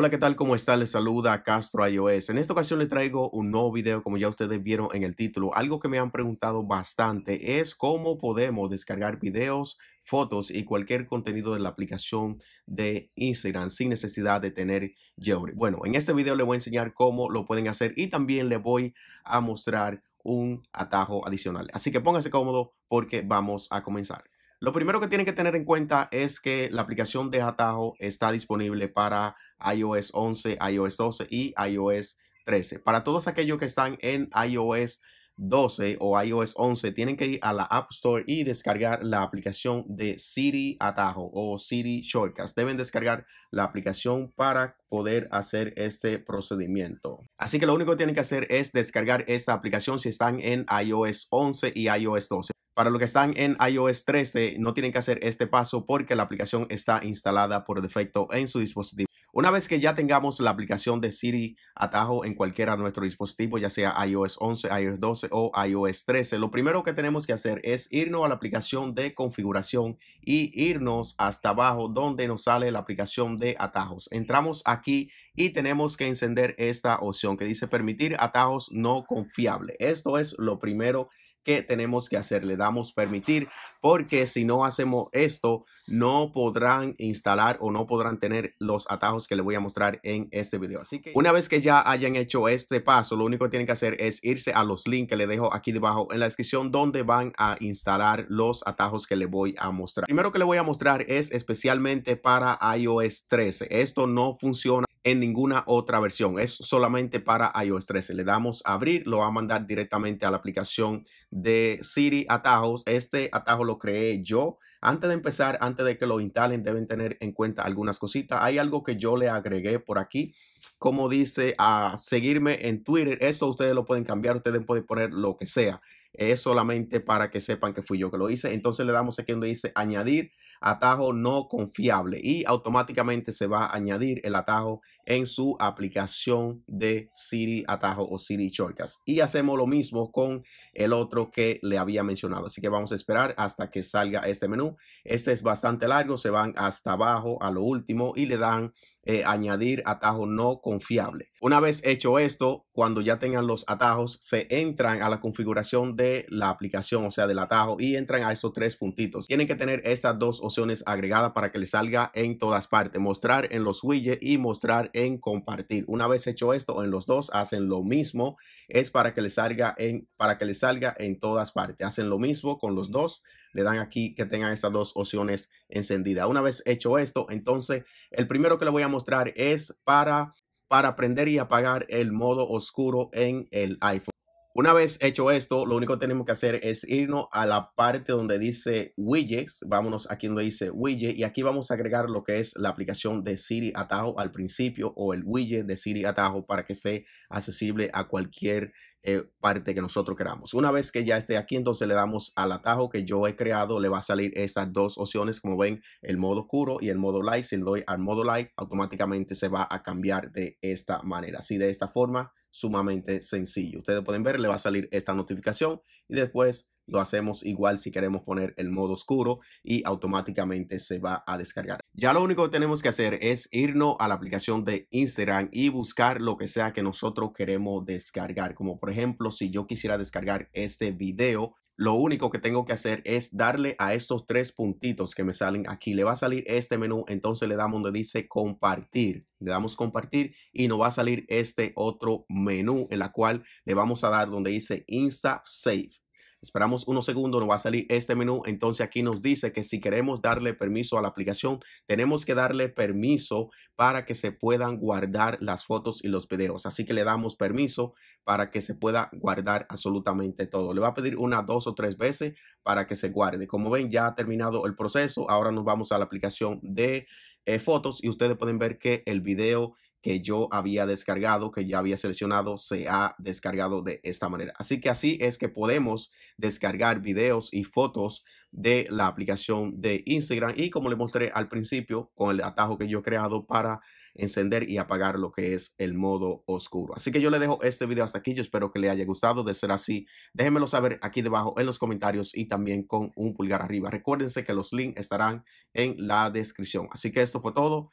Hola, ¿qué tal? ¿Cómo está? Les saluda Castro iOS. En esta ocasión le traigo un nuevo video, como ya ustedes vieron en el título. Algo que me han preguntado bastante es cómo podemos descargar videos, fotos y cualquier contenido de la aplicación de Instagram sin necesidad de tener yo. Bueno, en este video le voy a enseñar cómo lo pueden hacer y también les voy a mostrar un atajo adicional. Así que pónganse cómodo porque vamos a comenzar. Lo primero que tienen que tener en cuenta es que la aplicación de Atajo está disponible para iOS 11, iOS 12 y iOS 13. Para todos aquellos que están en iOS 12 o iOS 11, tienen que ir a la App Store y descargar la aplicación de Siri Atajo o Siri Shortcuts. Deben descargar la aplicación para poder hacer este procedimiento. Así que lo único que tienen que hacer es descargar esta aplicación si están en iOS 11 y iOS 12. Para los que están en iOS 13, no tienen que hacer este paso porque la aplicación está instalada por defecto en su dispositivo. Una vez que ya tengamos la aplicación de Siri Atajo en cualquiera de nuestros dispositivos, ya sea iOS 11, iOS 12 o iOS 13, lo primero que tenemos que hacer es irnos a la aplicación de configuración y irnos hasta abajo donde nos sale la aplicación de atajos. Entramos aquí y tenemos que encender esta opción que dice permitir atajos no confiable. Esto es lo primero que tenemos que hacer, le damos permitir, porque si no hacemos esto, no podrán instalar o no podrán tener los atajos que le voy a mostrar en este video. Así que una vez que ya hayan hecho este paso, lo único que tienen que hacer es irse a los links que le dejo aquí debajo en la descripción donde van a instalar los atajos que le voy a mostrar. Primero que le voy a mostrar es especialmente para iOS 13. Esto no funciona en ninguna otra versión. Es solamente para iOS 13. Le damos a abrir, lo va a mandar directamente a la aplicación de Siri Atajos. Este atajo lo creé yo. Antes de empezar, antes de que lo instalen, deben tener en cuenta algunas cositas. Hay algo que yo le agregué por aquí, como dice, a seguirme en Twitter. Eso ustedes lo pueden cambiar, ustedes pueden poner lo que sea. Es solamente para que sepan que fui yo que lo hice. Entonces le damos aquí donde dice añadir atajo no confiable y automáticamente se va a añadir el atajo en su aplicación de Siri atajo o Siri Shortcuts. Y hacemos lo mismo con el otro que le había mencionado. Así que vamos a esperar hasta que salga este menú. Este es bastante largo, se van hasta abajo a lo último y le dan eh, añadir atajo no confiable Una vez hecho esto, cuando ya tengan los atajos, se entran a la configuración de la aplicación, o sea, del atajo, y entran a esos tres puntitos. Tienen que tener estas dos opciones agregadas para que les salga en todas partes, mostrar en los widgets y mostrar en compartir. Una vez hecho esto, en los dos hacen lo mismo, es para que le salga en, para que les salga en todas partes. Hacen lo mismo con los dos, le dan aquí que tengan estas dos opciones encendida. Una vez hecho esto, entonces el primero que le voy a mostrar es para, para prender y apagar el modo oscuro en el iPhone. Una vez hecho esto, lo único que tenemos que hacer es irnos a la parte donde dice widgets. Vámonos aquí donde dice widget y aquí vamos a agregar lo que es la aplicación de Siri Atajo al principio o el widget de Siri Atajo para que esté accesible a cualquier eh, parte que nosotros queramos. Una vez que ya esté aquí, entonces le damos al atajo que yo he creado. Le va a salir esas dos opciones, como ven, el modo oscuro y el modo light. Si le doy al modo light, automáticamente se va a cambiar de esta manera. Así de esta forma sumamente sencillo. Ustedes pueden ver, le va a salir esta notificación y después lo hacemos igual si queremos poner el modo oscuro y automáticamente se va a descargar. Ya lo único que tenemos que hacer es irnos a la aplicación de Instagram y buscar lo que sea que nosotros queremos descargar. Como por ejemplo, si yo quisiera descargar este video, lo único que tengo que hacer es darle a estos tres puntitos que me salen aquí. Le va a salir este menú, entonces le damos donde dice compartir. Le damos compartir y nos va a salir este otro menú en la cual le vamos a dar donde dice Insta Save. Esperamos unos segundos, nos va a salir este menú. Entonces aquí nos dice que si queremos darle permiso a la aplicación, tenemos que darle permiso para que se puedan guardar las fotos y los videos. Así que le damos permiso para que se pueda guardar absolutamente todo. Le va a pedir una, dos o tres veces para que se guarde. Como ven, ya ha terminado el proceso. Ahora nos vamos a la aplicación de eh, fotos y ustedes pueden ver que el video que yo había descargado, que ya había seleccionado, se ha descargado de esta manera. Así que así es que podemos descargar videos y fotos de la aplicación de Instagram y como le mostré al principio con el atajo que yo he creado para encender y apagar lo que es el modo oscuro. Así que yo le dejo este video hasta aquí. Yo espero que le haya gustado. De ser así, déjenmelo saber aquí debajo en los comentarios y también con un pulgar arriba. Recuérdense que los links estarán en la descripción. Así que esto fue todo.